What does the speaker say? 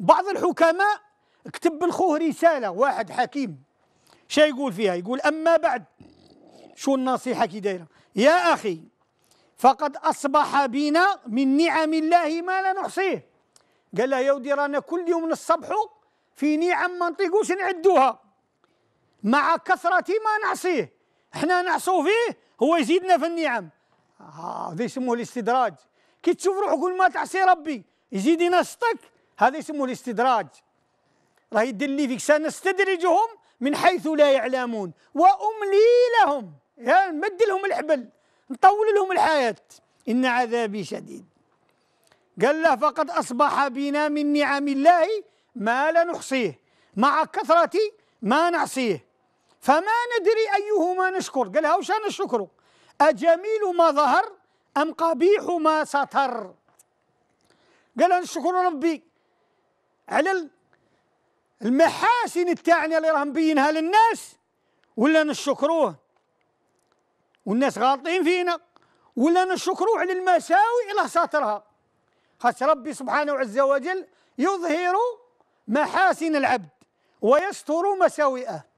بعض الحكماء كتب لخوه رسالة واحد حكيم شا يقول فيها يقول أما بعد شو النصيحة كي دايرة يا أخي فقد أصبح بنا من نعم الله ما لا نحصيه قال له يا ودي رانا كل يوم الصبح في نعم ما نطيقوش نعدوها مع كثرة ما نعصيه احنا نعصوا فيه هو يزيدنا في النعم آه، هذا آه يسموه الاستدراج كي تشوف روحك كل ما تعصي ربي يزيد ينشطك هذا يسموه الاستدراج راه يدير لي فيك سنستدرجهم من حيث لا يعلمون واملي لهم يعني نمد لهم الحبل نطول لهم الحياه ان عذابي شديد قال له فقد اصبح بنا من نعم الله ما لا نحصيه مع كثره ما نعصيه فما ندري ايهما نشكر قال له وشان الشكر اجميل ما ظهر ام قبيح ما ستر قال الشكر ربي على المحاسن تاعنا اللي راه مبينها للناس ولا نشكروه والناس غالطين فينا ولا نشكروه على المساوئ اللي ساترها خاص ربي سبحانه عز وجل يظهر محاسن العبد ويستر مساوئه